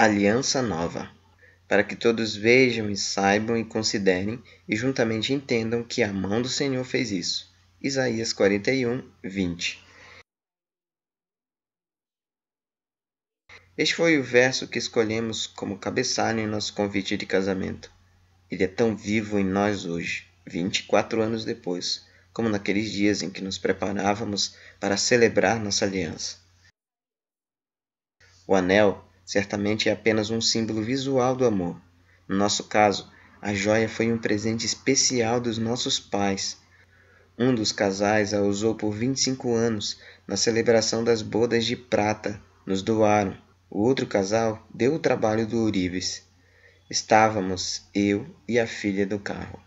aliança nova, para que todos vejam e saibam e considerem e juntamente entendam que a mão do Senhor fez isso. Isaías 41, 20. Este foi o verso que escolhemos como cabeçalho em nosso convite de casamento. Ele é tão vivo em nós hoje, 24 anos depois, como naqueles dias em que nos preparávamos para celebrar nossa aliança. O anel certamente é apenas um símbolo visual do amor. No nosso caso, a joia foi um presente especial dos nossos pais. Um dos casais a usou por 25 anos na celebração das bodas de prata, nos doaram. O outro casal deu o trabalho do Urives. Estávamos eu e a filha do carro.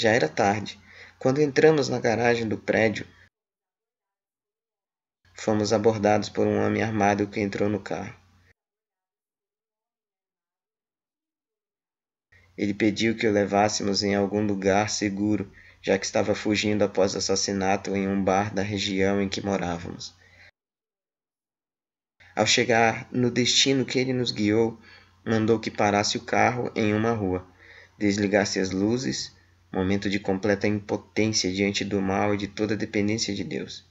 Já era tarde. Quando entramos na garagem do prédio, Fomos abordados por um homem armado que entrou no carro. Ele pediu que o levássemos em algum lugar seguro, já que estava fugindo após o assassinato em um bar da região em que morávamos. Ao chegar no destino que ele nos guiou, mandou que parasse o carro em uma rua, desligasse as luzes, momento de completa impotência diante do mal e de toda a dependência de Deus.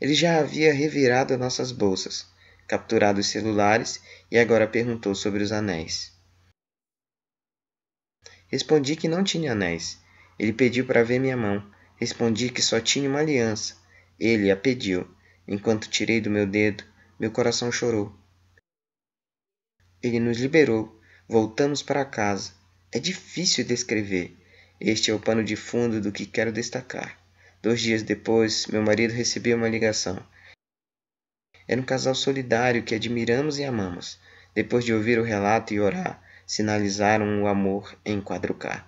Ele já havia revirado nossas bolsas, capturado os celulares e agora perguntou sobre os anéis. Respondi que não tinha anéis. Ele pediu para ver minha mão. Respondi que só tinha uma aliança. Ele a pediu. Enquanto tirei do meu dedo, meu coração chorou. Ele nos liberou. Voltamos para casa. É difícil descrever. Este é o pano de fundo do que quero destacar. Dois dias depois, meu marido recebia uma ligação. Era um casal solidário que admiramos e amamos. Depois de ouvir o relato e orar, sinalizaram o amor em quadrucar.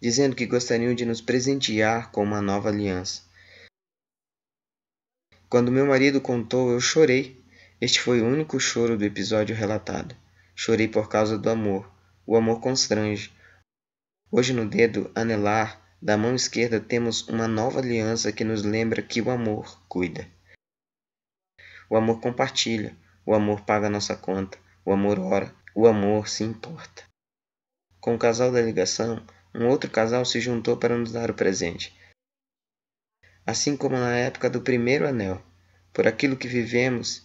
Dizendo que gostariam de nos presentear com uma nova aliança. Quando meu marido contou, eu chorei. Este foi o único choro do episódio relatado. Chorei por causa do amor. O amor constrange. Hoje, no dedo anelar da mão esquerda, temos uma nova aliança que nos lembra que o amor cuida. O amor compartilha, o amor paga nossa conta, o amor ora, o amor se importa. Com o casal da ligação, um outro casal se juntou para nos dar o presente. Assim como na época do primeiro anel, por aquilo que vivemos,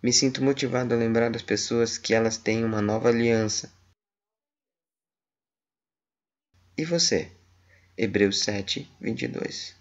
me sinto motivado a lembrar as pessoas que elas têm uma nova aliança e você? Hebreus 7, 22.